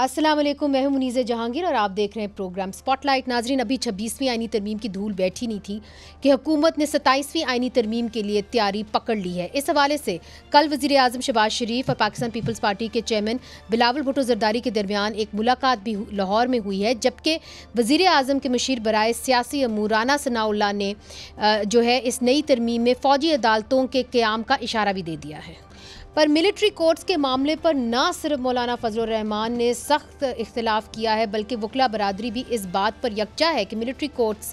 अस्सलाम वालेकुम मैं हूं मुनीज़ जहांगीर और आप देख रहे हैं प्रोग्राम स्पॉटलाइट नाजरीन अभी छब्बीसवीं आइनी तरमीम की धूल बैठी नहीं थी कि हुकूमत ने सत्ताईसवीं आइनी तरमीम के लिए तैयारी पकड़ ली है इस हवाले से कल वजी अजम शबाज शरीफ और पाकिस्तान पीपल्स पार्टी के चेयरमैन बिलावल भुटो जरदारी के दरमियान एक मुलाकात भी लाहौर में हुई है जबकि वजीर अजम के मशीर बरए सियासी अमूराना सनाउल्ला ने जो है इस नई तरमीम में फ़ौजी अदालतों के क्याम का इशारा भी दे दिया है पर मिलिट्री कोर्ट्स के मामले पर ना सिर्फ मौलाना फजल रहमान ने सख्त इख्तलाफ किया है बल्कि वकला बरदरी भी इस बात पर यकजा है कि मिलिट्री कोर्ट्स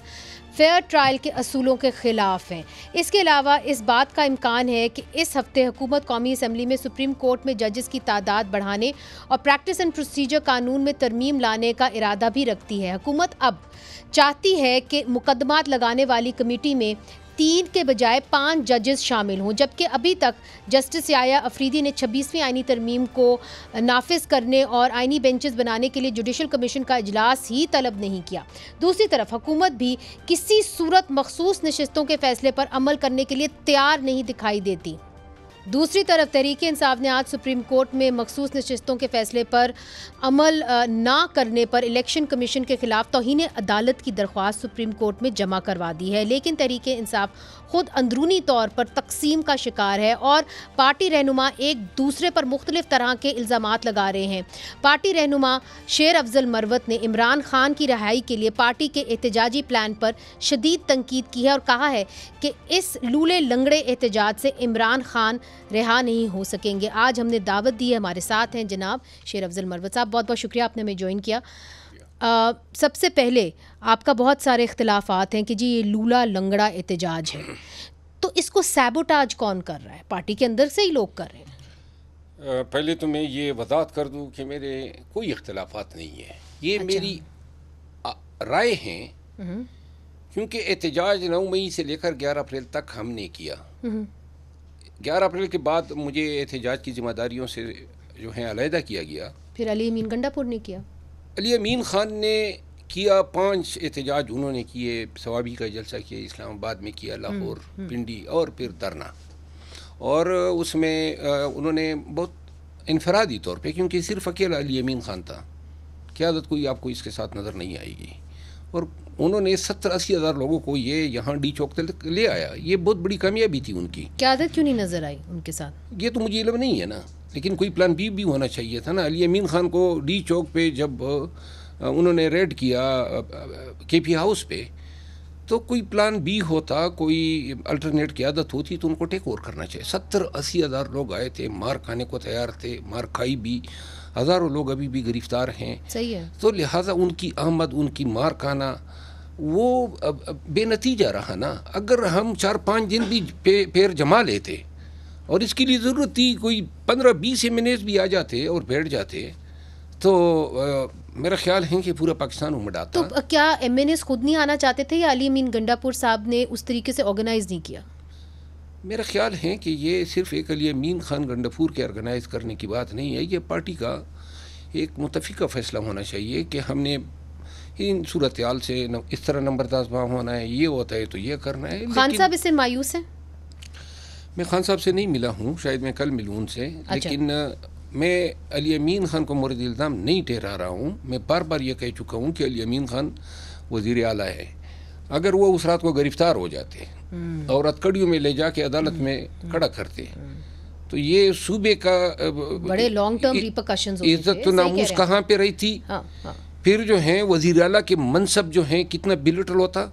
फेयर ट्रायल के असूलों के खिलाफ हैं इसके अलावा इस बात का इम्कान है कि इस हफ्ते हुकूमत कौमी असम्बली में सुप्रीम कोर्ट में जजेस की तादाद बढ़ाने और प्रैक्टिस एंड प्रोसीजर कानून में तरमीम लाने का इरादा भी रखती है हुकूमत अब चाहती है कि मुकदमात लगाने वाली कमेटी में तीन के बजाय पाँच जजेस शामिल हों जबकि अभी तक जस्टिस याया अफरीदी ने छब्बीसवीं आइनी तरमीम को नाफिज करने और आइनी बेंचेस बनाने के लिए जुडिशल कमीशन का अजलास ही तलब नहीं किया दूसरी तरफ हुकूमत भी किसी सूरत मखसूस नशस्तों के फैसले पर अमल करने के लिए तैयार नहीं दिखाई देती दूसरी तरफ तहरीक इंसाफ ने आज सुप्रीम कोर्ट में मखसूस नशस्तों के फैसले पर अमल ना करने पर इलेक्शन कमीशन के खिलाफ तोहन अदालत की दरख्वास्त सुप्रीम कोर्ट में जमा करवा दी है लेकिन तहरीक इंसाफ खुद अंदरूनी तौर पर तकसीम का शिकार है और पार्टी रहनुमा एक दूसरे पर मुख्तलिफ तरह के इल्ज़ाम लगा रहे हैं पार्टी रहनुमा शेर अफजल मरवत ने इमरान खान की रहाई के लिए पार्टी के एहतजाजी प्लान पर शदीद तनकीद की है और कहा है कि इस लूले लंगड़े एहतजाज से इमरान खान रिहा नहीं हो सकेंगे आज हमने दावत दी है हमारे साथ हैं जनाब शेर अफजल मरवत साहब बहुत बहुत शुक्रिया आपने हमें ज्वाइन किया आ, सबसे पहले आपका बहुत सारे इख्तलाफात हैं कि जी ये लूला लंगड़ा एहतजाज है तो इसको सैबोटाज कौन कर रहा है पार्टी के अंदर से ही लोग कर रहे हैं पहले तो मैं ये वजात कर दूँ कि मेरे कोई इख्तलाफात नहीं है ये अच्छा। मेरी राय है हम्म। क्योंकि एहतजाज नौ मई से लेकर ग्यारह अप्रैल तक हमने किया हम्म। ग्यारह अप्रैल के बाद मुझे एहतजाज की जिम्मेदारियों से जो है अलहदा किया गया फिर अली मीनगंडापुर गंडापुर ने किया अली अमीन ख़ान ने किया पांच एहतजाज उन्होंने किए सवाबी का जलसा किया इस्लामाबाद में किया हम्म, लाहौर हम्म। पिंडी और फिर धरना और उसमें उन्होंने बहुत इनफरादी तौर पे क्योंकि सिर्फ अकेला अली अमीन ख़ान था क्यादत कोई आपको इसके साथ नज़र नहीं आएगी और उन्होंने सत्तर अस्सी हज़ार लोगों को ये यहाँ डी चौक तक ले आया ये बहुत बड़ी कामयाबी थी उनकी क्या आदत क्यों नहीं नज़र आई उनके साथ ये तो मुझे इलम नहीं है ना लेकिन कोई प्लान बी भी होना चाहिए था ना अली अमीन खान को डी चौक पे जब उन्होंने रेड किया के पी हाउस पे तो कोई प्लान बी होता कोई अल्टरनेट की आदत होती तो उनको टेक ओवर करना चाहिए सत्तर अस्सी हज़ार लोग आए थे मार खाने को तैयार थे मार खाई भी हज़ारों लोग अभी भी गिरफ्तार हैं सही है तो लिहाजा उनकी आमद उनकी मार खाना वो बेनतीजा रहा ना अगर हम चार पाँच दिन भी पे, पैर जमा लेते और इसके लिए ज़रूरत थी कोई पंद्रह बीस एम भी आ जाते और बैठ जाते तो आ, मेरा ख्याल है कि पूरा पाकिस्तान उमड़ आता तो क्या एम एन एस खुद नहीं आना चाहते थे या अली मीन गंडापुर साहब ने उस तरीके से ऑर्गेनाइज नहीं किया मेरा ख्याल है कि ये सिर्फ एक अली अमीन खान गंडापुर के ऑर्गेनाइज़ करने की बात नहीं है ये पार्टी का एक मुतफ़ा फ़ैसला होना चाहिए कि हमने इन सूरत हाल से इस तरह नंबर बाम होना है ये होता है तो ये करना है खान साहब इससे मायूस हैं मैं खान साहब से नहीं मिला हूँ शायद मैं कल मिलूँ उनसे अच्छा। लेकिन मैं अली अमीन खान को मरद इल्ज़ाम नहीं ठहरा रहा हूँ मैं बार बार ये कह चुका हूँ कि अली अमीन खान वजीर अला है अगर वो उस रात को गिरफ्तार हो जाते हम्म। और अतकड़ियों में ले जाके अदालत में हम्म। खड़ा करते हम्म। तो ये सूबे का बड़े लॉन्ग टर्म इज्जत तो नामूस कहाँ पे रही थी हाँ, हाँ। फिर जो हैं वजीर अला के मनसब जो हैं कितना बिलटल होता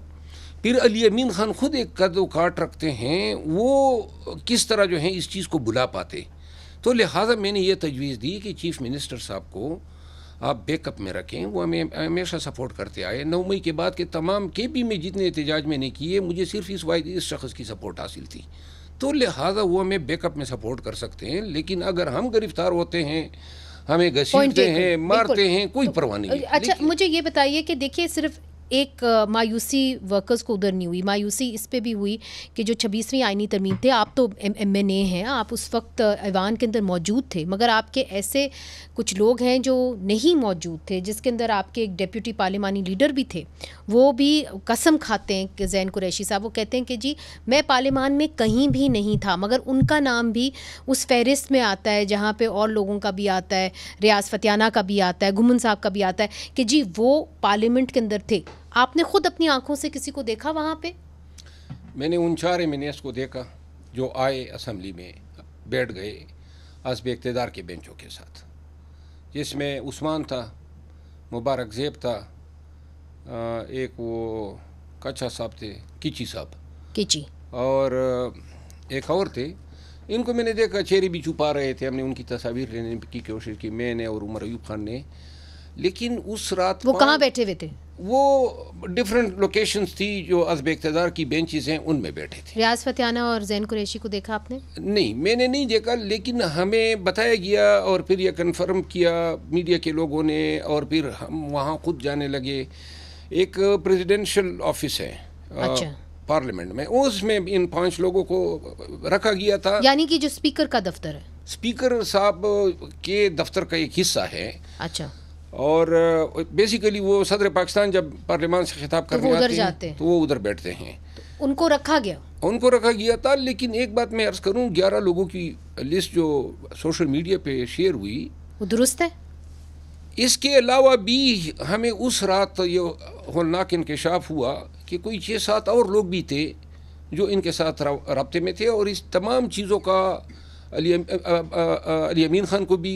फिर अली अमीन ख़ान खुद एक कद काट रखते हैं वो किस तरह जो है इस चीज़ को बुला पाते तो लिहाजा मैंने ये तजवीज़ दी कि चीफ़ मिनिस्टर साहब को आप बेकअप में रखें वो हमें हमेशा सपोर्ट करते आए नौ मई के बाद के तमाम के पी में जितने एहतजाज मैंने किए मुझे सिर्फ इस वाद इस शख्स की सपोर्ट हासिल थी तो लिहाजा वो हमें बेकअप में सपोर्ट कर सकते हैं लेकिन अगर हम गिरफ़्तार होते हैं हमें घसीटते हैं मारते हैं कोई तो, परवाह नहीं अच्छा मुझे ये बताइए कि देखिए सिर्फ एक मायूसी वर्कर्स को उधर नहीं हुई मायूसी इस पर भी हुई कि जो छब्बीसवीं आइनी तरमीम थे आप तो एम एन ए हैं आप उस वक्त ऐवान के अंदर मौजूद थे मगर आपके ऐसे कुछ लोग हैं जो नहीं मौजूद थे जिसके अंदर आपके एक डेप्यूटी पार्लिमानी लीडर भी थे वो भी कसम खाते हैं कि जैन कुरैशी साहब वो कहते हैं कि जी मैं पार्लिमान में कहीं भी नहीं था मगर उनका नाम भी उस फहरिस्त में आता है जहाँ पर और लोगों का भी आता है रियाज फतियाना का भी आता है घुमन साहब का भी आता है कि जी वो पार्लियामेंट के अंदर थे आपने खुद अपनी आंखों से किसी को देखा वहाँ पे मैंने उन चार एम को देखा जो आए असम्बली में बैठ गए हसब इकतदार के बेंचों के साथ जिसमें उस्मान था मुबारक जेब था एक वो कच्छा साहब थे किची साहब किची और एक और थे इनको मैंने देखा चेहरे भी छुपा रहे थे हमने उनकी तस्वीर लेने की कोशिश की मैंने और उमर अयूब खान ने लेकिन उस रात वो कहाँ बैठे हुए थे वो डिफरेंट लोकेशंस थी जो अजब इकतदार की बेंचेस हैं उनमें बैठे थे रियाज फतियाना और जैन कुरैशी को देखा आपने नहीं मैंने नहीं देखा लेकिन हमें बताया गया और फिर यह कन्फर्म किया मीडिया के लोगों ने और फिर हम वहाँ खुद जाने लगे एक प्रेसिडेंशियल ऑफिस है अच्छा। पार्लियामेंट में उसमें इन पांच लोगों को रखा गया था यानी कि जो स्पीकर का दफ्तर है स्पीकर साहब के दफ्तर का एक हिस्सा है अच्छा और बेसिकली वो सदर पाकिस्तान जब पार्लियामान से खिताब तो करने तो जाते हैं तो वो उधर बैठते हैं तो उनको रखा गया उनको रखा गया था लेकिन एक बात मैं अर्ज़ करूं ग्यारह लोगों की लिस्ट जो सोशल मीडिया पे शेयर हुई वो दुरुस्त है इसके अलावा भी हमें उस रात ये होलनाक इंकशाफ हुआ कि कोई छः सात और लोग भी थे जो इनके साथ रबते में थे और इस तमाम चीज़ों का अली अली अमीन ख़ान को भी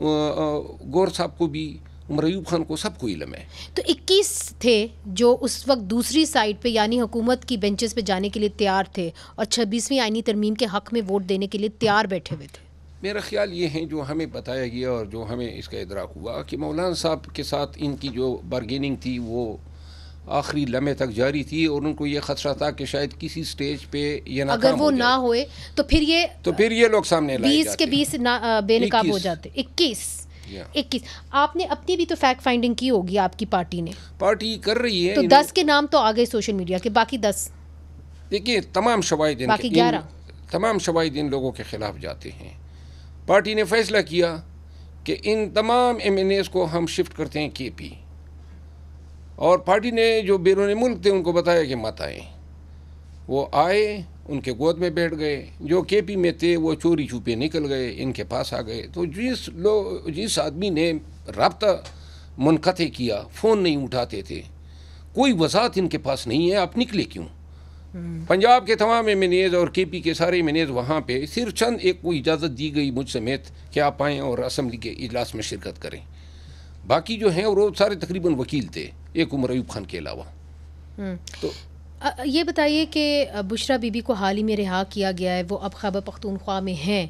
गौर साहब को भी उमर अयूब खान को सबको इलम है तो 21 थे जो उस वक्त दूसरी साइड पे यानी हुकूमत की बेंचेस पे जाने के लिए तैयार थे और 26वीं आइनी तरमीम के हक़ में वोट देने के लिए तैयार बैठे हुए थे मेरा ख्याल ये है जो हमें बताया गया और जो हमें इसका इदराक हुआ कि मौलाना साहब के साथ इनकी जो बारगेनिंग थी वो आखिरी लम्हे तक जारी थी और उनको ये खतरा था कि शायद किसी स्टेज पे ये ना अगर वो ना होए तो फिर ये तो फिर ये लोग सामने बीस के बीस बेनकाब हो जाते इक्कीस इक्कीस आपने अपनी भी तो फैक्ट फाइंडिंग की होगी आपकी पार्टी ने पार्टी कर रही है तो दस के नाम तो आ गए सोशल मीडिया के बाकी दस देखिए तमाम दिन बाकी ग्यारह तमाम शवाई दिन लोगों के ख़िलाफ़ जाते हैं पार्टी ने फैसला किया कि इन तमाम एम एन एस को हम शिफ्ट करते हैं के पी और पार्टी ने जो बैरून मुल्क थे उनको बताया कि मत आए वो आए उनके गोद में बैठ गए जो केपी में थे वो चोरी छुपे निकल गए इनके पास आ गए तो जिस लोग जिस आदमी ने रबता मनखते किया फ़ोन नहीं उठाते थे कोई वजात इनके पास नहीं है आप निकले क्यों हम्म। पंजाब के तमाम एम और के पी के सारे एम वहाँ पर सिर्फ चंद एक को इजाज़त दी गई मुझ समेत कि आप आएँ और असम्बली के इजलास में शिरकत करें बाकी जो हैं वो सारे तकरीबन वकील थे एक उमर अयूब खान के अलावा हम्म। तो ये बताइए कि बुशरा बीबी को हाल ही में रिहा किया गया है वो अब खैबर पख्तूनख्वा में हैं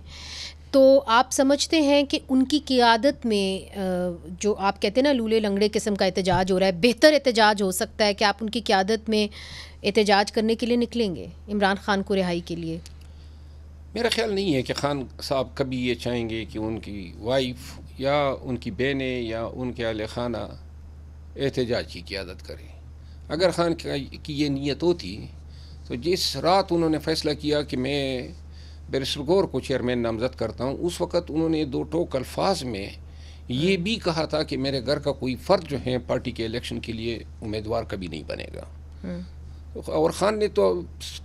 तो आप समझते हैं कि उनकी क़ियादत में जो आप कहते हैं ना लूले लंगड़े किस्म का एहतजाज हो रहा है बेहतर एहतजाज हो सकता है कि आप उनकी क्यादत में एहतजाज करने के लिए निकलेंगे इमरान खान को रिहाई के लिए मेरा ख्याल नहीं है कि खान साहब कभी ये चाहेंगे कि उनकी वाइफ या उनकी बहनें या उनके अहल खाना एहतजाज की क़्यादत करें अगर ख़ान की ये नीयत होती तो जिस रात उन्होंने फ़ैसला किया कि मैं बैरिस्टर गौर को चेयरमैन नामजद करता हूँ उस वक़्त उन्होंने दो टोक अल्फाज में ये हाँ। भी कहा था कि मेरे घर का कोई फ़र्द जो है पार्टी के इलेक्शन के लिए उम्मीदवार कभी नहीं बनेगा हाँ। और ख़ान ने तो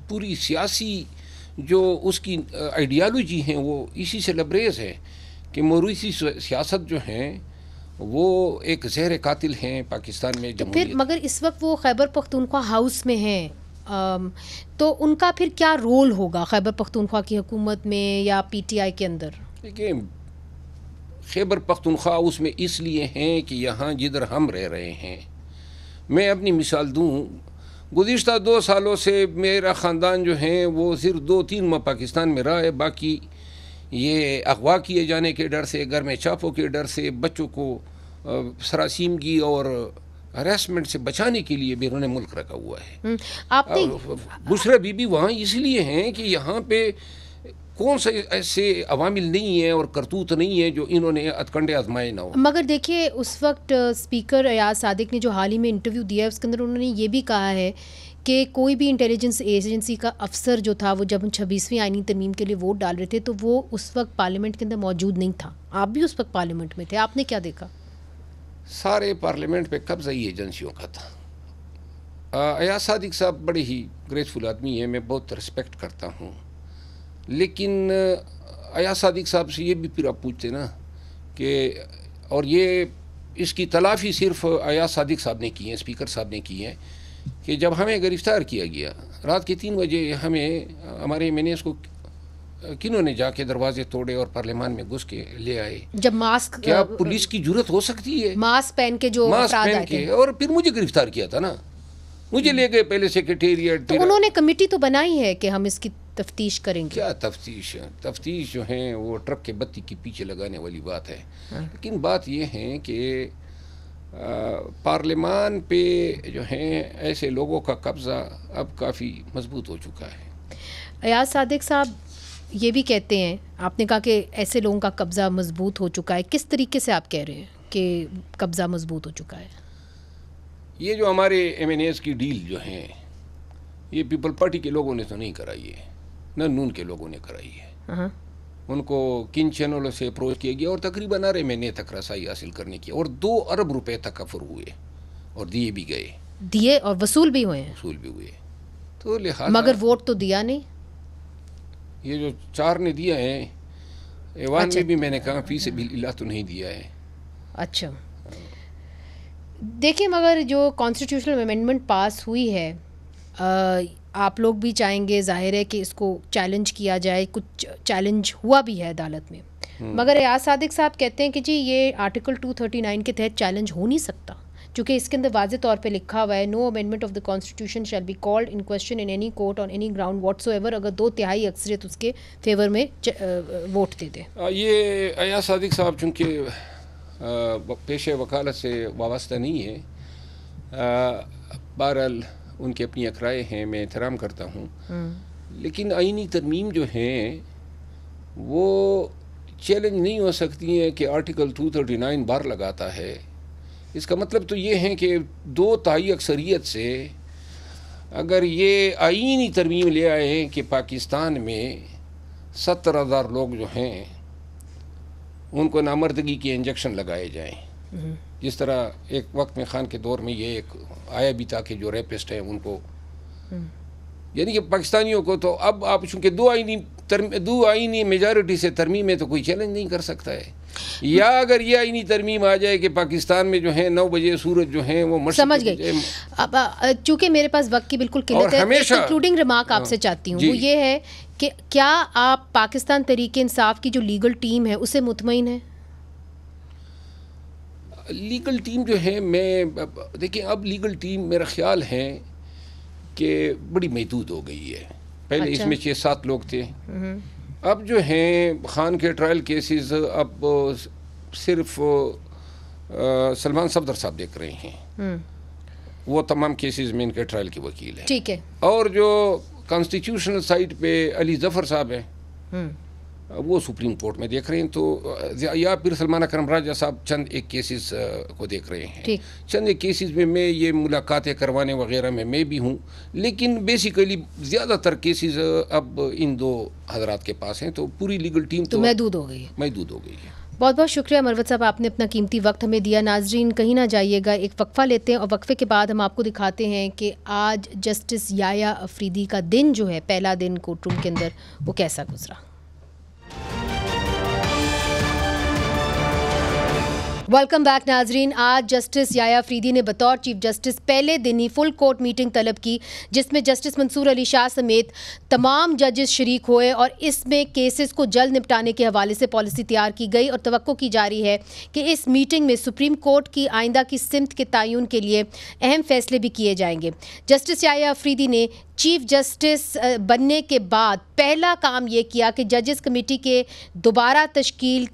पूरी सियासी जो उसकी आइडियालॉजी है वो इसी से लबरेज है कि मरूसी सियासत जो हैं वो एक जहर कातिल हैं पाकिस्तान में तो फिर मगर इस वक्त वो खैबर पख्तूनख्वा हाउस में हैं तो उनका फिर क्या रोल होगा खैबर पख्तूनख्वा की हुकूमत में या पीटीआई के अंदर देखिए खैबर पख्तूनख्वा हाउस में इसलिए हैं कि यहाँ जिधर हम रह रहे हैं मैं अपनी मिसाल दूँ गुज्त दो सालों से मेरा ख़ानदान जो है वो सिर्फ दो तीन माह पाकिस्तान में रहा है बाकी ये अगवा किए जाने के डर से घर में छापों के डर से बच्चों को सरासीमगी और हरासमेंट से बचाने के लिए भी उन्होंने मुल्क रखा हुआ है हम्म, आपने बुशरा बीबी वहाँ इसलिए हैं कि यहाँ पे कौन से ऐसे अवामिल नहीं हैं और करतूत नहीं है जो इन्होंने अतकंडे आजमाए ना हो मगर देखिए उस वक्त स्पीकर अयाज सादिक ने जो हाल ही में इंटरव्यू दिया है उसके अंदर उन्होंने ये भी कहा है कि कोई भी इंटेलिजेंस एजेंसी का अफसर जो था वो जब हम छब्बीसवीं आइनी तरमीम के लिए वोट डाल रहे थे तो वो उस वक्त पार्लियामेंट के अंदर मौजूद नहीं था आप भी उस वक्त पार्लियामेंट में थे आपने क्या देखा सारे पार्लियामेंट पे कब्जा ही एजेंसियों का था अयाज सादिक साहब बड़े ही ग्रेसफुल आदमी हैं मैं बहुत रिस्पेक्ट करता हूँ लेकिन अयाज सादिक साहब से ये भी फिर आप पूछते ना कि और ये इसकी तलाफ़ी सिर्फ अयाज सादिक साहब ने की है स्पीकर साहब ने की है कि जब हमें गिरफ्तार किया गया रात के तीन बजे हमें हमारे एम को किन्हों ने जाके दरवाजे तोड़े और पार्लियामान में घुस के ले आए जब मास्क क्या पुलिस की जरूरत हो सकती है मास्क पहन के जो मास्क पहन के और फिर मुझे गिरफ्तार किया था ना मुझे ले गए पहले सेक्रेटेरिएट तो उन्होंने कमेटी तो बनाई है कि हम इसकी तफ्तीश करेंगे क्या तफ्तीश है तफ्तीश जो है वो ट्रक के बत्ती के पीछे लगाने वाली बात है हाँ। लेकिन बात यह है कि पार्लियामान पे जो हैं ऐसे लोगों का कब्ज़ा अब काफ़ी मजबूत हो चुका है अयाज सादिक साहब ये भी कहते हैं आपने कहा कि ऐसे लोगों का कब्ज़ा मजबूत हो चुका है किस तरीके से आप कह रहे हैं कि कब्ज़ा मजबूत हो चुका है ये जो हमारे एम एन एस की डील जो हैं ये पीपल पार्टी के लोगों ने तो नहीं कराई है न नून के लोगों ने कराई है हाँ। उनको किन चैनलों से अप्रोच किया गया और तकरीबन अरे महीने तक रसाई हासिल करने की और दो अरब रुपए तक अफर हुए और दिए भी गए दिए और वसूल भी हुए वसूल भी हुए तो लिहाजा मगर वोट तो दिया नहीं ये जो चार ने दिया है एवान अच्छा। में भी मैंने कहा फीस बिल्ला तो नहीं दिया है अच्छा देखिए मगर जो कॉन्स्टिट्यूशनल अमेंडमेंट पास हुई है आ, आप लोग भी चाहेंगे जाहिर है कि इसको चैलेंज किया जाए कुछ चैलेंज हुआ भी है अदालत में हम्म। मगर एयाज सादिक साहब कहते हैं कि जी ये आर्टिकल 239 के तहत चैलेंज हो नहीं सकता क्योंकि इसके अंदर वाजे तौर पर लिखा हुआ है no amendment of the constitution shall be called in question in any court on any ground whatsoever अगर दो तिहाई अक्सरियत उसके फेवर में वोट दे दे ये अयाज सादिक साहब चूँकि पेशे वकालत से वाबस्ता नहीं है बहरहाल उनके अपनी अखराए हैं मैं एहतराम करता हूँ हम्म। लेकिन आइनी तरमीम जो हैं वो चैलेंज नहीं हो सकती हैं कि article two thirty nine bar लगाता है इसका मतलब तो ये है कि दो ताई अक्सरीत से अगर ये आइनी तरमीम ले आए हैं कि पाकिस्तान में सत्तर हज़ार लोग जो हैं उनको नामर्दगी के इंजेक्शन लगाए जाएं हम्म। जिस तरह एक वक्त में खान के दौर में ये एक आया भी था कि जो रेपिस्ट हैं उनको हम्म। यानी कि पाकिस्तानियों को तो अब आप चूंकि दो आइनी दो आइनी मेजॉरिटी से तरमीम में तो कोई चैलेंज नहीं कर सकता है या अगर ये आईनी तरमीम आ जाए कि पाकिस्तान में जो है नौ बजे सूरज जो है वो समझ गई अब चूंकि मेरे पास वक्त की बिल्कुल किल्लत है इंक्लूडिंग रिमार्क आपसे हाँ, चाहती हूँ वो ये है कि क्या आप पाकिस्तान तरीके इंसाफ की जो लीगल टीम है उसे मुतमिन है लीगल टीम जो है मैं देखिए अब लीगल टीम मेरा ख्याल है कि बड़ी महदूद हो गई है पहले अच्छा। इसमें छः सात लोग थे हम्म। अब जो हैं खान के ट्रायल केसेस अब सिर्फ सलमान सफदर साहब देख रहे हैं हम्म। वो तमाम केसेस में इनके ट्रायल के वकील हैं ठीक है और जो कॉन्स्टिट्यूशनल साइड पे अली जफ़र साहब हैं हम्म। वो सुप्रीम कोर्ट में देख रहे हैं तो या फिर सलमान अक्रम राजा साहब चंद एक केसेस को देख रहे हैं चंद एक केसेस में मैं ये मुलाकातें करवाने वगैरह में मैं भी हूँ लेकिन बेसिकली ज़्यादातर केसेस अब इन दो हजरात के पास हैं तो पूरी लीगल टीम तो, तो महदूद हो गई महदूद हो गई है बहुत बहुत शुक्रिया मरवत साहब आपने अपना कीमती वक्त हमें दिया नाजरीन कहीं ना जाइएगा एक वक्फ़ा लेते हैं और वक्फ़े के बाद हम आपको दिखाते हैं कि आज जस्टिस याया अफरीदी का दिन जो है पहला दिन कोर्ट रूम के अंदर वो कैसा गुजरा वेलकम बैक नाजरीन आज जस्टिस याया फरीदी ने बतौर चीफ जस्टिस पहले दिन ही फुल कोर्ट मीटिंग तलब की जिसमें जस्टिस मंसूर अली शाह समेत तमाम जजेस शरीक हुए और इसमें केसेस को जल्द निपटाने के हवाले से पॉलिसी तैयार की गई और तो की जा रही है कि इस मीटिंग में सुप्रीम कोर्ट की आइंदा की सिमत के तयन के लिए अहम फैसले भी किए जाएंगे जस्टिस याया अफरीदी ने चीफ जस्टिस बनने के बाद पहला काम ये किया कि जजेस कमेटी के दोबारा तश्कील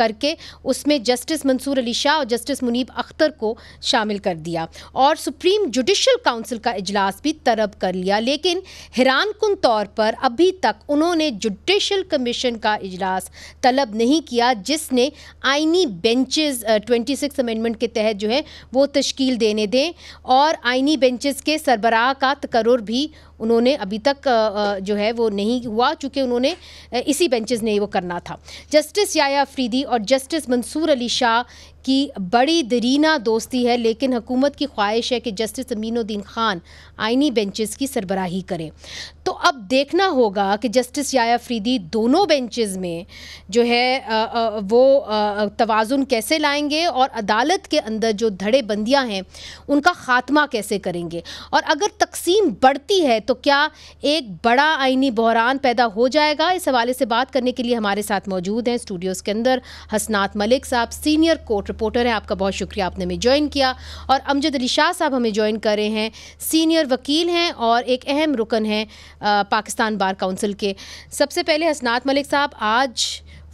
करके उसमें जस्टिस मंसूर अली शाह और जस्टिस मुनीब अख्तर को शामिल कर दिया और सुप्रीम जुडिशल काउंसिल का इजलास भी तरब कर लिया लेकिन हैरान कन तौर पर अभी तक उन्होंने जुडिशल कमीशन का इजलास तलब नहीं किया जिसने आइनी बेंचेस ट्वेंटी सिक्स अमेंडमेंट के तहत जो है वो तश्कील देने दें और आइनी बेंचेस के सरबराह का तकर भी उन्होंने अभी तक जो है वो नहीं हुआ चूँकि उन्होंने इसी बेंचेस ने वो करना था जस्टिस याया फ्रीदी और जस्टिस मंसूर अली शाह की बड़ी दरीना दोस्ती है लेकिन हकूमत की ख्वाहिश है कि जस्टिस अमीनुद्दीन खान आइनी बेंचेस की सरबराही करें तो अब देखना होगा कि जस्टिस याया फरीदी दोनों बेंचेस में जो है आ, आ, वो तवाजुन कैसे लाएंगे और अदालत के अंदर जो धड़े बंदियाँ हैं उनका ख़ात्मा कैसे करेंगे और अगर तकसीम बढ़ती है तो क्या एक बड़ा आइनी बहरान पैदा हो जाएगा इस हवाले से बात करने के लिए हमारे साथ मौजूद हैं स्टूडियोज़ के अंदर हसनात मलिक साहब सीनियर कोर्ट रिपोर्टर हैं आपका बहुत शुक्रिया आपने हमें ज्वाइन किया और अमजद अली शाह साहब हमें ज्वाइन कर रहे हैं सीनियर वकील हैं और एक अहम रुकन हैं पाकिस्तान बार काउंसिल के सबसे पहले हसनात मलिक साहब आज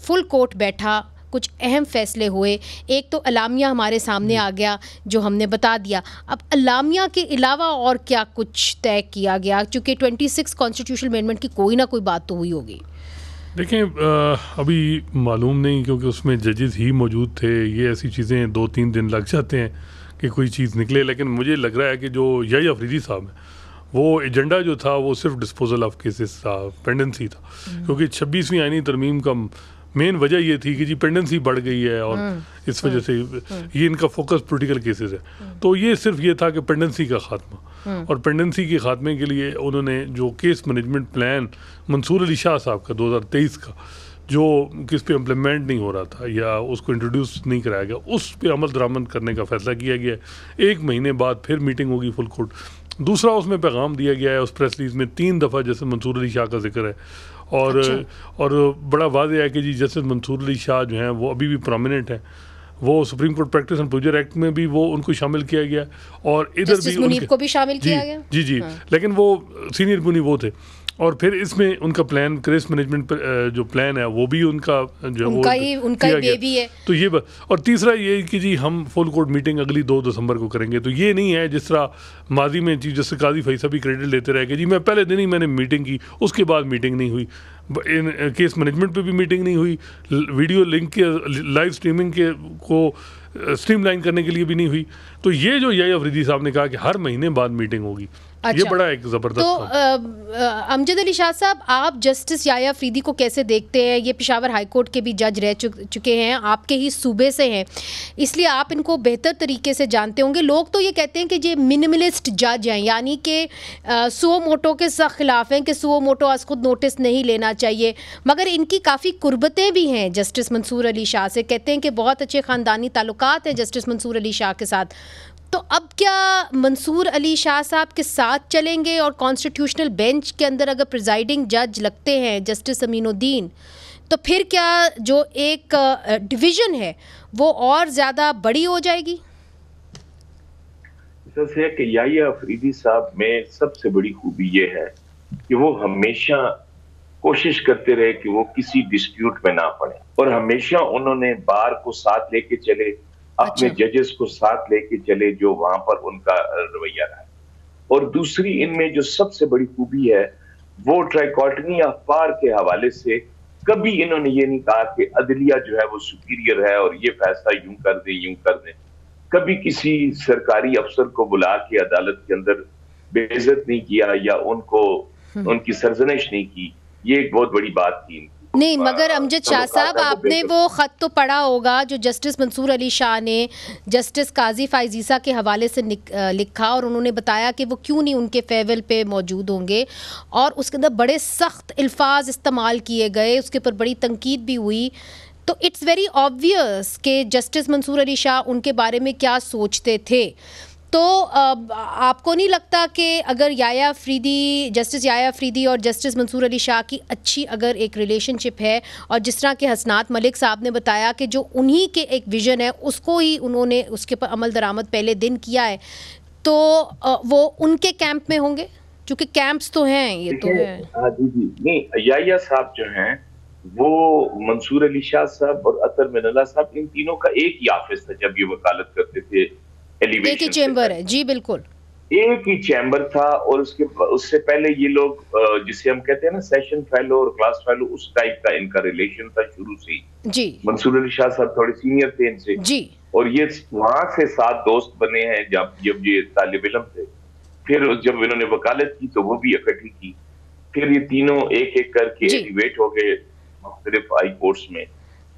फुल कोर्ट बैठा कुछ अहम फैसले हुए एक तो अलामिया हमारे सामने आ गया जो हमने बता दिया अब अलामिया के अलावा और क्या कुछ तय किया गया क्योंकि 26 कॉन्स्टिट्यूशन अमेंडमेंट की कोई ना कोई बात तो हुई होगी देखें अभी मालूम नहीं क्योंकि उसमें जजेस ही मौजूद थे ये ऐसी चीज़ें दो तीन दिन लग जाते हैं कि कोई चीज़ निकले लेकिन मुझे लग रहा है कि जो यही अफरीदी साहब हैं वो एजेंडा जो था वो सिर्फ डिस्पोजल ऑफ केसेस था पेंडेंसी था हम्म। क्योंकि छब्बीसवीं आइनी तरमीम का मेन वजह ये थी कि जी पेंडेंसी बढ़ गई है और हम्म। इस वजह से हम्म। ये इनका फोकस पोलिटिकल केसेस है तो ये सिर्फ ये था कि पेंडेंसी का खात्मा हम्म। और पेंडेंसी के खात्मे के लिए उन्होंने जो case management plan Mansoor Ali Shah साहब का 2023 का जो किस पे इम्प्लीमेंट नहीं हो रहा था या उसको इंट्रोड्यूस नहीं कराया गया उस पे अमल दरामद करने का फैसला किया गया एक महीने बाद फिर मीटिंग होगी फुल कोर्ट दूसरा उसमें पैगाम दिया गया है उस प्रेस रिलीज में तीन दफ़ा जैसे मंसूर अली शाह का जिक्र है और अच्छा। और बड़ा वाजह है कि जी जस्टिस मंसूर अली शाह जो हैं वो अभी भी प्रोमिनेंट हैं वो supreme court practice and procedure act में भी वो उनको शामिल किया गया और इधर भी भी शामिल किया गया जी जी हाँ। लेकिन वो सीनियर मुनीब वो थे और फिर इसमें उनका प्लान क्रेस मैनेजमेंट जो प्लान है वो भी उनका जो उनका वो ही, उनका ही बेबी है तो ये और तीसरा ये कि जी हम फुल कोर्ट मीटिंग अगली दो दिसंबर को करेंगे तो ये नहीं है जिस तरह माजी में चीफ जस्टिस काजी फैसा भी क्रेडिट लेते रह गए जी मैं पहले दिन ही मैंने मीटिंग की उसके बाद मीटिंग नहीं हुई इन केस मैनेजमेंट पर भी मीटिंग नहीं हुई वीडियो लिंक के लाइव स्ट्रीमिंग के को स्ट्रीमलाइन करने के लिए भी नहीं हुई तो ये जो यही अफरीदी साहब ने कहा कि हर महीने बाद मीटिंग होगी अच्छा, ये बड़ा एक जबरदस्त तो अमजद अली शाह साहब आप जस्टिस याया फरीदी को कैसे देखते हैं ये पिशावर हाई कोर्ट के भी जज रह चुक, चुके हैं आपके ही सूबे से हैं इसलिए आप इनको बेहतर तरीके से जानते होंगे लोग तो ये कहते हैं कि ये मिनिमलिस्ट जज हैं यानी कि सुओ मोटो के खिलाफ हैं कि सुओ मोटो आज खुद नोटिस नहीं लेना चाहिए मगर इनकी काफ़ी कुर्बतें भी हैं जस्टिस मंसूर अली शाह से कहते हैं कि बहुत अच्छे ख़ानदानी ताल्लुक हैं जस्टिस मंसूर अली शाह के साथ तो अब क्या मंसूर अली शाह साहब के साथ चलेंगे और कॉन्स्टिट्यूशनल बेंच के अंदर अगर प्रिजाइडिंग जज लगते हैं जस्टिस अमीनुद्दीन तो फिर क्या जो एक डिवीज़न है वो और ज़्यादा बड़ी हो जाएगी अफरीदी साहब में सबसे बड़ी खूबी ये है कि वो हमेशा कोशिश करते रहे कि वो किसी डिस्प्यूट में ना पड़े और हमेशा उन्होंने बार को साथ लेके चले अपने जजेस अच्छा। को साथ लेके चले जो वहां पर उनका रवैया रहा और दूसरी इनमें जो सबसे बड़ी खूबी है वो ट्राइकॉटनी अखबार के हवाले से कभी इन्होंने ये नहीं कहा कि अदलिया जो है वो सुपीरियर है और ये फैसला यूं कर दे यूं कर दे कभी किसी सरकारी अफसर को बुला के अदालत के अंदर बेइज्जत नहीं किया या उनको हम्म। उनकी सरजनश नहीं की ये एक बहुत बड़ी बात थी इनकी नहीं मगर अमजद शाह साहब आपने वो ख़त तो पढ़ा होगा जो जस्टिस मंसूर अली शाह ने जस्टिस काजी फाइजीसा के हवाले से लिखा और उन्होंने बताया कि वो क्यों नहीं उनके फेवल पे मौजूद होंगे और उसके अंदर बड़े सख्त अल्फाज इस्तेमाल किए गए उसके ऊपर बड़ी तनकीद भी हुई तो इट्स वेरी ऑब्वियस के जस्टिस मंसूर अली शाह उनके बारे में क्या सोचते थे तो आपको नहीं लगता कि अगर याया फ्रीदी जस्टिस याया फ्रीदी और जस्टिस मंसूर अली शाह की अच्छी अगर एक रिलेशनशिप है और जिस तरह के हसनात मलिक साहब ने बताया कि जो उन्हीं के एक विज़न है उसको ही उन्होंने उसके पर अमल दरामद पहले दिन किया है तो वो उनके कैंप में होंगे क्योंकि कैंप्स तो हैं ये तो है हाँ याया साहब जो है वो मंसूर अली शाह साहब और अतर मिनला साहब इन तीनों का एक ही ऑफिस था जब ये वकालत करते थे एक ही चैम्बर है जी बिल्कुल एक ही चैम्बर था और उसके उससे पहले ये लोग जिसे हम कहते हैं ना सेशन फेलो और क्लास फेलो उस टाइप का इनका रिलेशन था शुरू से जी मंसूर अली शाह साहब थोड़े सीनियर थे इनसे जी और ये वहां से सात दोस्त बने हैं जब जब ये तालिब इलम थे फिर जब इन्होंने वकालत की तो वो भी इकट्ठी की फिर ये तीनों एक एक करके एलिवेट हो गए मुख्तलिफ हाई कोर्ट्स में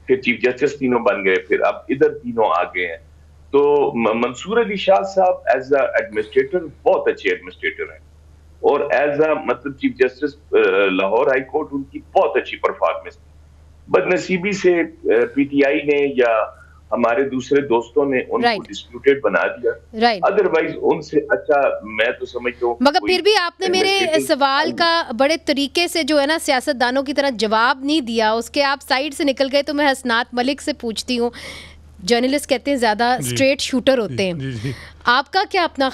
फिर चीफ जस्टिस तीनों बन गए फिर अब इधर तीनों आ गए हैं तो मंसूर अली शाह साहब एज अ एडमिनिस्ट्रेटर बहुत अच्छे एडमिनिस्ट्रेटर हैं और एज मतलब अ मतलब chief justice Lahore high court उनकी बहुत अच्छी परफॉर्मेंस थी बदनसीबी से पीटीआई ने या हमारे दूसरे दोस्तों ने उनको right. डिस्प्यूटेड बना दिया अदरवाइज right. उनसे अच्छा मैं तो समझता हूँ मगर फिर भी आपने मेरे सवाल का बड़े तरीके से जो है ना सियासतदानों की तरह जवाब नहीं दिया उसके आप साइड से निकल गए तो मैं हसनात मलिक से पूछती हूँ जर्नलिस्ट कहते हैं ज़्यादा स्ट्रेट शूटर होते हैं जी, जी, आपका क्या अपना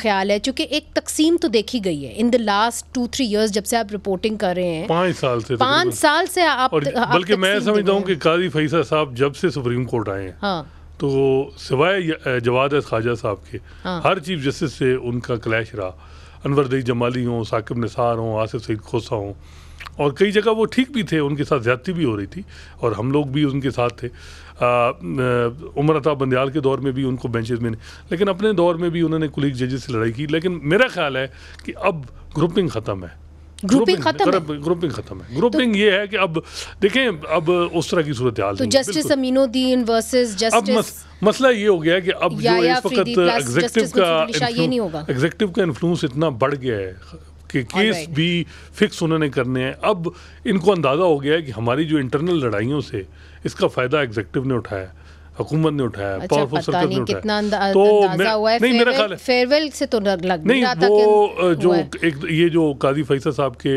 ख्याल है क्योंकि एक तकसीम तो देखी गई है in the last two three years जब से आप रिपोर्टिंग कर रहे हैं पाँच साल से पाँच साल से आप, आप बल्कि मैं समझता हूँ कि काजी फैसा साहब जब से सुप्रीम कोर्ट आए हैं हाँ तो सिवाय जवाद ख्वाजा साहब के हाँ। हर चीफ जस्टिस से उनका क्लैश रहा अनवर दई जमाली हों साकिब निसार हों आसिफ सईद खोसा हों और कई जगह वो ठीक भी थे उनके साथ ज्यादती भी हो रही थी और हम लोग भी उनके साथ थे उमर अता बंदयाल के दौर में भी उनको बेंचेस में लेकिन अपने दौर में भी उन्होंने कुलीग जजेस से लड़ाई की लेकिन मेरा ख्याल है कि अब ग्रुपिंग ख़त्म है ग्रुपिंग खत्म ग्रुपिंग खत्म है ग्रुपिंग तो, ये है कि अब देखें अब उस तरह की सूरत हाल तो जस्टिस अमीनुद्दीन वर्सेस जस्टिस अब मस, मसला ये हो गया कि अब जो इस वक्त एग्जेक्टिव का एग्जेक्टिव का इन्फ्लुएंस इतना बढ़ गया है कि केस right. भी फिक्स उन्होंने करने हैं अब इनको अंदाज़ा हो गया है कि हमारी जो इंटरनल लड़ाइयों से इसका फ़ायदा एग्जेक्टिव ने उठाया हुकूमत ने उठाया अच्छा, पावरफुल सरकार ने उठाया कितना अंदा, तो मेरा, हुआ है, नहीं मेरा ख्याल फेयरवेल से तो लग लग नहीं वो जो एक ये जो काजी फैसल साहब के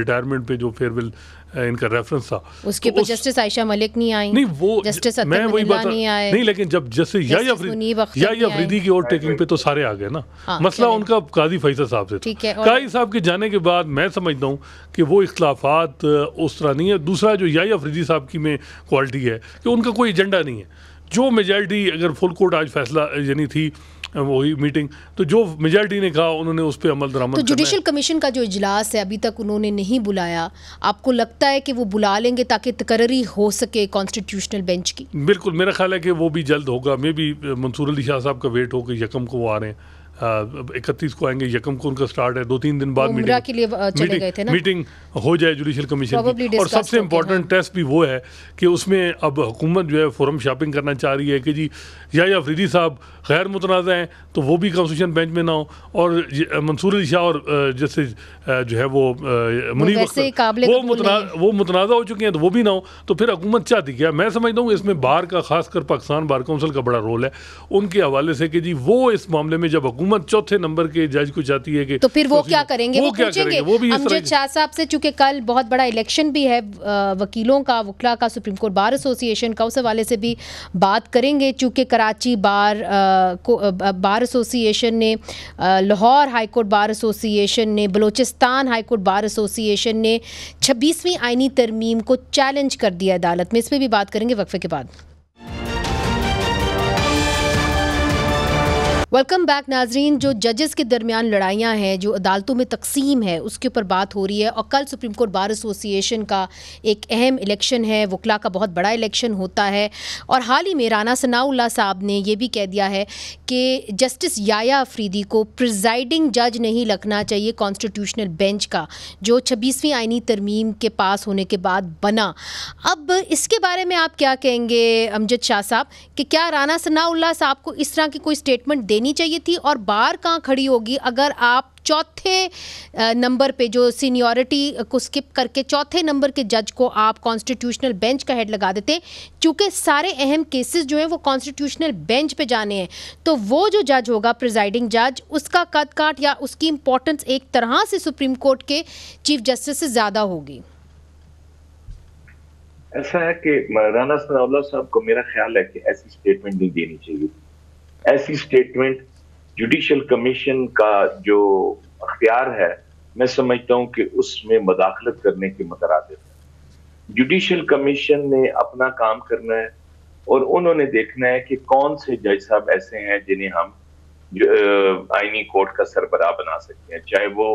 रिटायरमेंट पे जो फेयरवेल इनका रेफरेंस था उसके तो ऊपर तो उस, जस्टिस आयशा मलिक नहीं आई नहीं वो जस्टिस मैं वही बात नहीं आए नहीं लेकिन जब जस्टिस या अफरीदी की ओवर टेकिंग पे तो सारे आ गए ना हाँ, मसला उनका काजी फैसल साहब से ठीक है काजी साहब के जाने के बाद मैं समझता हूँ कि वो इख्लाफात उस तरह नहीं है दूसरा जो या अफरीदी साहब की में क्वालिटी है कि उनका कोई एजेंडा नहीं है जो मेजॉरिटी अगर फुल कोर्ट आज फैसला यानी थी वही मीटिंग तो जो मेजोरिटी ने कहा उन्होंने उस पर अमल दरामद तो जुडिशल कमीशन का जो इजलास है अभी तक उन्होंने नहीं बुलाया आपको लगता है कि वो बुला लेंगे ताकि तकररी हो सके कॉन्स्टिट्यूशनल बेंच की बिल्कुल मेरा ख्याल है कि वो भी जल्द होगा मे भी मंसूर अली शाह साहब का वेट हो कि यकम को वो आ रहे हैं इकतीस को आएंगे यकम को उनका स्टार्ट है दो तीन दिन बाद मीटिंग के लिए चले गए थे ना मीटिंग हो जाए जुडिशल कमीशन की और सबसे इम्पोर्टेंट टेस्ट हाँ। भी वो है कि उसमें अब हुकूमत जो है फोरम शॉपिंग करना चाह रही है कि जी या फ्रीदी साहब गैर मुतनाज़ हैं तो वो भी कॉन्स्टिट्यूशन बेंच में ना हो और मंसूर अली शाह और जैसे जो है वो मुनी वो मुतनाज़ वो मुतनाज़ा हो चुके हैं तो वो भी ना हो तो फिर हुकूमत चाहती क्या मैं समझता हूँ इसमें बार का खासकर पाकिस्तान बार कौंसिल का बड़ा रोल है उनके हवाले से कि जी वो इस मामले में जब हुकूमत हुकूमत चौथे नंबर के जज को चाहती है कि तो फिर वो क्या करेंगे वो, वो क्या करेंगे वो भी अमजद शाह साहब से चूंकि कल बहुत बड़ा इलेक्शन भी है वकीलों का वकला का सुप्रीम कोर्ट बार एसोसिएशन का उस हवाले से भी बात करेंगे चूंकि कराची बार को बार एसोसिएशन ने लाहौर हाईकोर्ट बार एसोसिएशन ने बलोचिस्तान हाईकोर्ट बार एसोसिएशन ने छब्बीसवीं आइनी तरमीम को चैलेंज कर दिया अदालत में इस पर भी बात करेंगे वक्फे के बाद वेलकम बैक नाजरीन जो जजेस के दरमियान लड़ाइयाँ हैं जो अदालतों में तकसीम है उसके ऊपर बात हो रही है और कल सुप्रीम कोर्ट बार एसोसिएशन का एक अहम इलेक्शन है वकला का बहुत बड़ा इलेक्शन होता है और हाल ही में राना सनाउल्ला साहब ने यह भी कह दिया है कि जस्टिस याया अफरीदी को प्रिजाइडिंग जज नहीं लगना चाहिए कॉन्स्टिट्यूशनल बेंच का जो छब्बीसवीं आइनी तरमीम के पास होने के बाद बना अब इसके बारे में आप क्या कहेंगे अमजद शाह साहब कि क्या राना सनाउल्ला साहब को इस तरह की कोई स्टेटमेंट दे देनी चाहिए थी और बार कहाँ खड़ी होगी अगर आप चौथे नंबर पे जो सीनियोरिटी को स्किप करके चौथे नंबर के जज को आप कॉन्स्टिट्यूशनल बेंच का हेड लगा देते क्योंकि सारे अहम केसेस जो हैं वो कॉन्स्टिट्यूशनल बेंच पे जाने हैं तो वो जो जज होगा प्रिजाइडिंग जज उसका कद काट या उसकी इम्पोर्टेंस एक तरह से सुप्रीम कोर्ट के चीफ जस्टिस से ज़्यादा होगी ऐसा है कि राना सनाउल्ला साहब को मेरा ख्याल है कि ऐसी स्टेटमेंट नहीं देनी चाहिए ऐसी स्टेटमेंट जुडिशल कमीशन का जो अख्तियार है मैं समझता हूं कि उसमें मदाखलत करने के मतरादे हैं जुडिशल कमीशन ने अपना काम करना है और उन्होंने देखना है कि कौन से जज साहब ऐसे हैं जिन्हें हम आईनी कोर्ट का सरबराह बना सकते हैं चाहे वो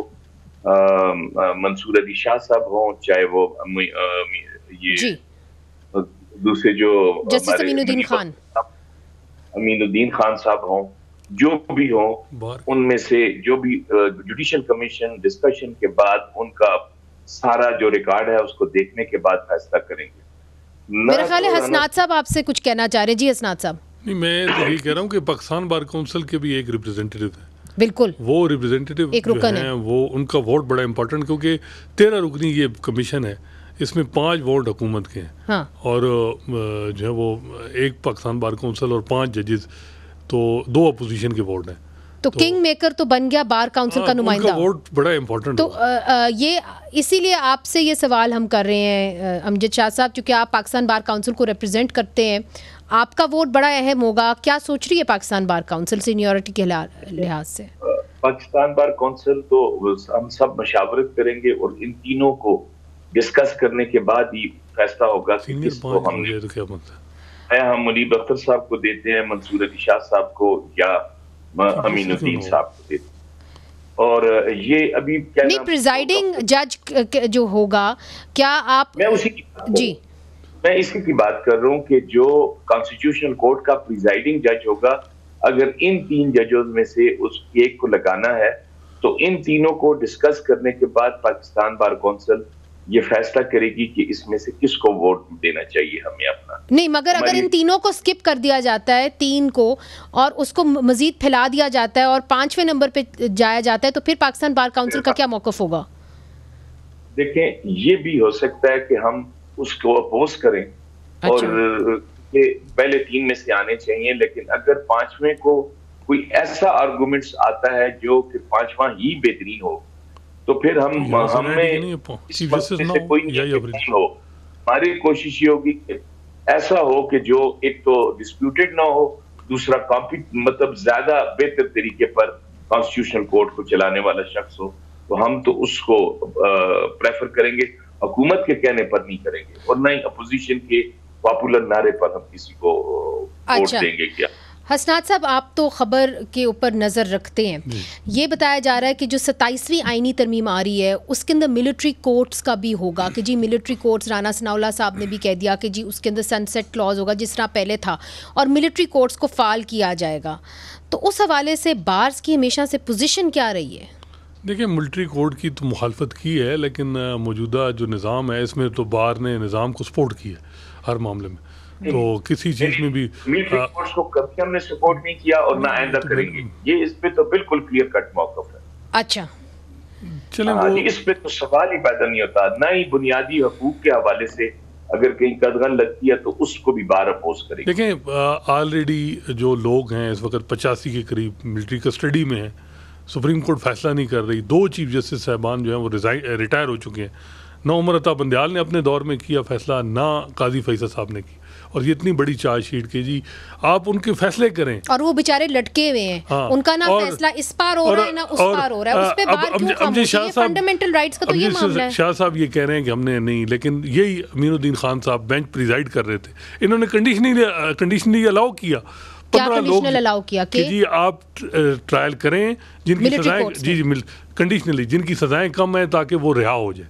मंसूर अली शाह साहब हों चाहे वो ये दूसरे जो जस्टिस खान अमीनुद्दीन खान साहब हों जो भी हों उनमें से जो भी जुडिशल कमीशन डिस्कशन के बाद उनका सारा जो रिकॉर्ड है उसको देखने के बाद फैसला करेंगे मेरा ख्याल है तो हसनात साहब आपसे कुछ कहना चाह रहे जी हसनाथ साहब नहीं मैं तो ये कह रहा हूँ कि पाकिस्तान बार काउंसिल के भी एक रिप्रेजेंटेटिव है बिल्कुल वो रिप्रेजेंटेटिव एक रुकन है वो उनका वोट बड़ा इंपॉर्टेंट क्योंकि तेरह रुकनी ये कमीशन है इसमें पांच वार्ड हुकूमत के हैं हाँ। और जो है वो एक पाकिस्तान बार काउंसिल और पांच जजेस तो दो अपोजिशन के वार्ड हैं तो, तो किंग मेकर तो बन गया बार काउंसिल का हाँ, तो नुमाइंदा वोट बड़ा इम्पोर्टेंट तो आ, आ, ये इसीलिए आपसे ये सवाल हम कर रहे हैं अमजद शाह साहब क्योंकि आप पाकिस्तान बार काउंसिल को रिप्रेजेंट करते हैं आपका वोट बड़ा अहम होगा क्या सोच रही है पाकिस्तान बार काउंसिल सीनियोरिटी के लिहाज से पाकिस्तान बार काउंसिल तो हम सब मशावरत करेंगे और इन तीनों को डिस्कस करने के बाद ही फैसला होगा कि किसको हम तो हम मुनीब अख्तर साहब को देते हैं मंसूर अली शाह साहब को या अच्छा, अमीनुद्दीन साहब को देते और ये अभी क्या नहीं प्रिजाइडिंग जज जो होगा क्या आप मैं उसी की जी मैं इसी की बात कर रहा हूँ कि जो कॉन्स्टिट्यूशनल कोर्ट का प्रिजाइडिंग जज होगा अगर इन तीन जजों में से उस एक को लगाना है तो इन तीनों को डिस्कस करने के बाद पाकिस्तान बार कौंसिल ये फैसला करेगी कि इसमें से किसको वोट देना चाहिए हमें अपना नहीं मगर अगर इन तीनों को स्किप कर दिया जाता है तीन को और उसको मजीद फैला दिया जाता है और पांचवें नंबर पे जाया जाता है तो फिर पाकिस्तान बार काउंसिल का क्या मौकफ होगा देखें ये भी हो सकता है कि हम उसको अपोज करें अच्छा। और पहले तीन में से आने चाहिए लेकिन अगर पांचवें को कोई ऐसा आर्गूमेंट आता है जो कि पांचवा ही बेहतरीन हो तो फिर हम हमें कोई हो हमारी कोशिश ये होगी कि ऐसा हो कि जो एक तो डिस्प्यूटेड ना हो दूसरा काफी मतलब ज्यादा बेहतर तरीके पर कॉन्स्टिट्यूशनल कोर्ट को चलाने वाला शख्स हो तो हम तो उसको प्रेफर करेंगे हुकूमत के कहने पर नहीं करेंगे और ना ही अपोजिशन के पॉपुलर नारे पर हम किसी को वोट अच्छा। देंगे क्या हसनाद साहब आप तो ख़बर के ऊपर नज़र रखते हैं ये बताया जा रहा है कि जो सत्ताईसवीं आइनी तरमीम आ रही है उसके अंदर मिलिट्री कोर्ट्स का भी होगा कि जी मिलिट्री कोर्ट्स राना सनाउला साहब ने भी कह दिया कि जी उसके अंदर सनसेट क्लॉज होगा जिस तरह पहले था और मिलिट्री कोर्ट्स को फाल किया जाएगा तो उस हवाले से बार्स की हमेशा से पोजिशन क्या रही है देखिए मिलिट्री कोर्ट की तो मुखालफत की है लेकिन मौजूदा जो निज़ाम है इसमें तो बार ने निज़ाम को सपोर्ट किया है हर मामले में तो किसी चीज में भी हाँ। कभी हमने सपोर्ट नहीं किया और ना आइंदा तो करेंगे ये इस पे तो बिल्कुल क्लियर कट मौकफ है अच्छा हाँ, वो इस पे तो सवाल ही पैदा नहीं होता ना ही बुनियादी हकूक के हवाले से अगर कहीं कदगन लगती है तो उसको भी बार अपोज करेंगे देखें ऑलरेडी जो लोग हैं इस वक्त पचासी के करीब मिलिट्री कस्टडी में है सुप्रीम कोर्ट फैसला नहीं कर रही दो चीफ जस्टिस साहबान जो हैं वो रिटायर हो चुके हैं ना उमर अता बंदयाल ने अपने दौर में किया फैसला ना काजी फैसल साहब ने किया और ये इतनी बड़ी चार्जशीट की जी आप उनके फैसले करें और वो बेचारे लटके हुए हैं हाँ, उनका ना फैसला इस पार हो रहा है ना उस पार हो रहा है उस पे बार क्यों खामोशी है फंडामेंटल राइट्स का तो ये मामला है शाह साहब ये कह रहे हैं कि हमने नहीं लेकिन यही अमीनुद्दीन खान साहब बेंच प्रिजाइड कर रहे थे इन्होंने कंडीशनिंग कंडीशनिंग अलाउ किया क्या कंडीशनल अलाउ किया कि जी आप ट्रायल करें जिनकी सजाएं जी जी कंडीशनली जिनकी सजाएं कम है ताकि वो रिहा हो जाए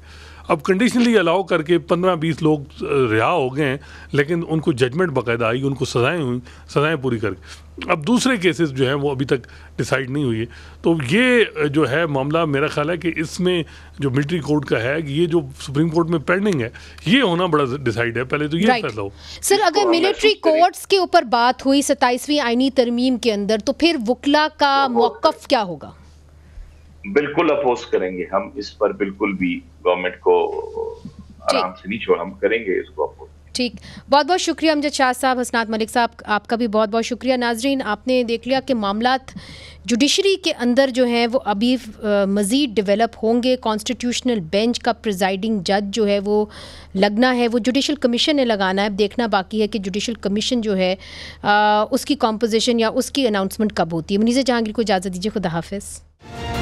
अब कंडीशनली अलाउ करके पंद्रह बीस लोग रिहा हो गए हैं लेकिन उनको जजमेंट बाकायदा आई उनको सजाएं हुई सजाएं पूरी करके अब दूसरे केसेस जो हैं वो अभी तक डिसाइड नहीं हुई है तो ये जो है मामला मेरा ख्याल है कि इसमें जो मिलिट्री कोर्ट का है ये जो सुप्रीम कोर्ट में पेंडिंग है ये होना बड़ा डिसाइड है पहले तो ये फैसला हो सर अगर मिलिट्री कोर्ट्स के ऊपर बात हुई सत्ताईसवीं आईनी तरमीम के अंदर तो फिर वकला का मौकफ क्या होगा बिल्कुल अपोज करेंगे हम इस पर बिल्कुल भी गवर्नमेंट को आराम से नहीं छोड़ हम करेंगे इसको अपोज ठीक बहुत बहुत शुक्रिया अमजद शाह साहब हसनात मलिक साहब आपका भी बहुत बहुत शुक्रिया नाजरीन आपने देख लिया कि मामला जुडिशरी के अंदर जो हैं वो अभी मज़ीद डेवलप होंगे कॉन्स्टिट्यूशनल बेंच का प्रिजाइडिंग जज जो है वो लगना है वो जुडिशल कमीशन ने लगाना है अब देखना बाकी है कि जुडिशल कमीशन जो है आ, उसकी कॉम्पोजिशन या उसकी अनाउंसमेंट कब होती है मनीज़ जहांगीर को इजाज़त दीजिए खुदा हाफिज़